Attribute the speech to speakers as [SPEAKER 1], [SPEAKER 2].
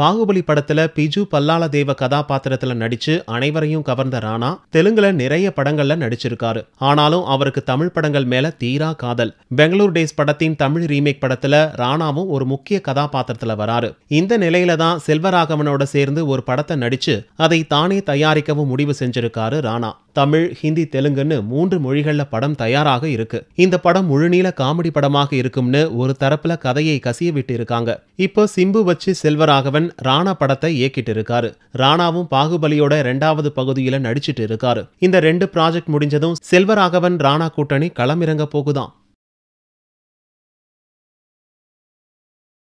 [SPEAKER 1] பாகுபலி படத்துல பிஜு பல்லாள தேவ கதாபாத்திரத்துல நடிச்சு அனைவரையும் கவர்ந்த ராணா தெலுங்குல நிறைய படங்கள்ல நடிச்சிருக்காரு ஆனாலும் அவருக்கு தமிழ் படங்கள் மேல தீரா காதல் பெங்களூர் டேஸ் படத்தின் தமிழ் ரீமேக் படத்துல ராணாவும் ஒரு முக்கிய கதாபாத்திரத்துல வராரு இந்த நிலையில தான் செல்வராகவனோட சேர்ந்து ஒரு படத்தை நடிச்சு அதை தானே தயாரிக்கவும் முடிவு செஞ்சிருக்காரு ராணா தமிழ் ஹிந்தி தெலுங்குன்னு மூன்று மொழிகளில் படம் தயாராக இருக்கு இந்த படம் முழுநீள காமெடி படமாக இருக்கும்னு ஒரு தரப்புல கதையை கசிய விட்டு இருக்காங்க இப்போ சிம்பு வச்சு செல்வராகவன் ராணா படத்தை இயக்கிட்டு இருக்காரு ராணாவும் பாகுபலியோட ரெண்டாவது பகுதியில நடிச்சிட்டு இருக்காரு இந்த ரெண்டு ப்ராஜெக்ட் முடிஞ்சதும் செல்வராகவன் ராணா கூட்டணி களமிறங்க போகுதான்